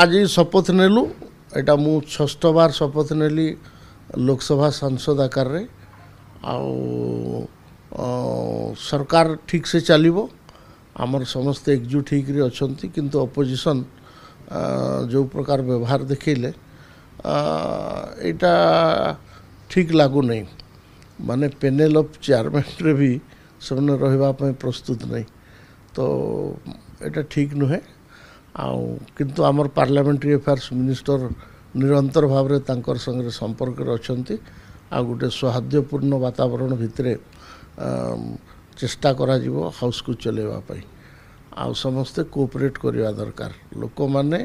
ଆଜି ଶପଥ ନେଲୁ ଏଇଟା ମୁଁ ଷଷ୍ଠ ବାର ଶପଥ ନେଲି ଲୋକସଭା ସାଂସଦ ଆକାରରେ ଆଉ ସରକାର ଠିକ୍ସେ ଚାଲିବ ଆମର ସମସ୍ତେ ଏକଜୁଟ ହେଇକରି ଅଛନ୍ତି କିନ୍ତୁ ଅପୋଜିସନ୍ ଯେଉଁ ପ୍ରକାର ବ୍ୟବହାର ଦେଖେଇଲେ ଏଇଟା ଠିକ୍ ଲାଗୁନାହିଁ ମାନେ ପେନେଲ୍ ଅଫ୍ ଚେୟାରମ୍ୟାନ୍ରେ ବି ସେମାନେ ରହିବା ପାଇଁ ପ୍ରସ୍ତୁତ ନାହିଁ ତ ଏଇଟା ଠିକ୍ ନୁହେଁ ଆଉ କିନ୍ତୁ ଆମର ପାର୍ଲାମେଣ୍ଟରୀ ଆଫେୟାର୍ସ ମିନିଷ୍ଟର ନିରନ୍ତର ଭାବରେ ତାଙ୍କର ସାଙ୍ଗରେ ସମ୍ପର୍କରେ ଅଛନ୍ତି ଆଉ ଗୋଟେ ସୌହାର୍ଦ୍ଦ୍ୟପୂର୍ଣ୍ଣ ବାତାବରଣ ଭିତରେ ଚେଷ୍ଟା କରାଯିବ ହାଉସ୍କୁ ଚଲେଇବା ପାଇଁ ଆଉ ସମସ୍ତେ କୋପରେଟ୍ କରିବା ଦରକାର ଲୋକମାନେ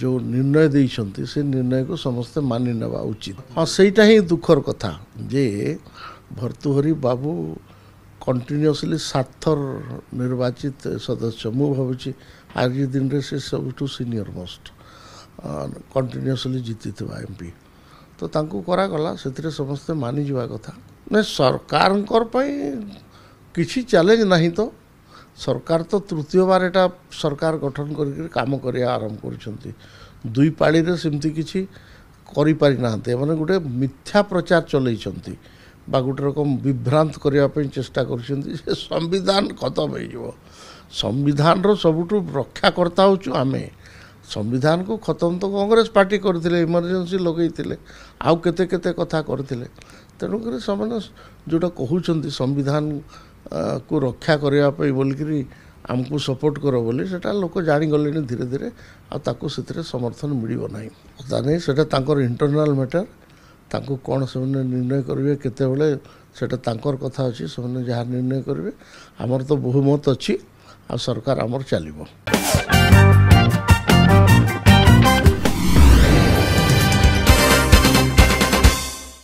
ଯେଉଁ ନିର୍ଣ୍ଣୟ ଦେଇଛନ୍ତି ସେ ନିର୍ଣ୍ଣୟକୁ ସମସ୍ତେ ମାନି ନେବା ଉଚିତ ହଁ ସେଇଟା ହିଁ ଦୁଃଖର କଥା ଯେ ଭର୍ତ୍ତୁହରି ବାବୁ କଣ୍ଟିନ୍ୟୁଅସଲି ସାତଥର ନିର୍ବାଚିତ ସଦସ୍ୟ ମୁଁ ଭାବୁଛି ଆଜି ଦିନରେ ସେ ସବୁଠୁ ସିନିୟର ମୋଷ୍ଟ କଣ୍ଟିନ୍ୟୁଅସଲି ଜିତିଥିବା ଏମ୍ ପି ତ ତାଙ୍କୁ କରାଗଲା ସେଥିରେ ସମସ୍ତେ ମାନିଯିବା କଥା ନାଇଁ ସରକାରଙ୍କର ପାଇଁ କିଛି ଚ୍ୟାଲେଞ୍ଜ ନାହିଁ ତ ସରକାର ତ ତୃତୀୟବାର ଏଇଟା ସରକାର ଗଠନ କରିକି କାମ କରିବା ଆରମ୍ଭ କରୁଛନ୍ତି ଦୁଇ ପାଳିରେ ସେମିତି କିଛି କରିପାରିନାହାନ୍ତି ଏମାନେ ଗୋଟେ ମିଥ୍ୟା ପ୍ରଚାର ଚଲେଇଛନ୍ତି ବା ଗୋଟେ ରକମ ବିଭ୍ରାନ୍ତ କରିବା ପାଇଁ ଚେଷ୍ଟା କରୁଛନ୍ତି ସେ ସମ୍ବିଧାନ ଖତମ ହୋଇଯିବ ସମ୍ବିଧାନର ସବୁଠୁ ରକ୍ଷାକର୍ତ୍ତା ହେଉଛୁ ଆମେ ସମ୍ବିଧାନକୁ ଖତମ ତ କଂଗ୍ରେସ ପାର୍ଟି କରିଥିଲେ ଇମର୍ଜେନ୍ସି ଲଗେଇଥିଲେ ଆଉ କେତେ କେତେ କଥା କରିଥିଲେ ତେଣୁକରି ସେମାନେ ଯେଉଁଟା କହୁଛନ୍ତି ସମ୍ବିଧାନକୁ ରକ୍ଷା କରିବା ପାଇଁ ବୋଲିକିରି ଆମକୁ ସପୋର୍ଟ କର ବୋଲି ସେଇଟା ଲୋକ ଜାଣିଗଲେଣି ଧୀରେ ଧୀରେ ଆଉ ତାକୁ ସେଥିରେ ସମର୍ଥନ ମିଳିବ ନାହିଁ ତା ନାହିଁ ସେଇଟା ତାଙ୍କର ଇଣ୍ଟରନାଲ୍ ମ୍ୟାଟର୍ ତାଙ୍କୁ କ'ଣ ସେମାନେ ନିର୍ଣ୍ଣୟ କରିବେ କେତେବେଳେ ସେଇଟା ତାଙ୍କର କଥା ଅଛି ସେମାନେ ଯାହା ନିର୍ଣ୍ଣୟ କରିବେ ଆମର ତ ବହୁମତ ଅଛି ଆଉ ସରକାର ଆମର ଚାଲିବ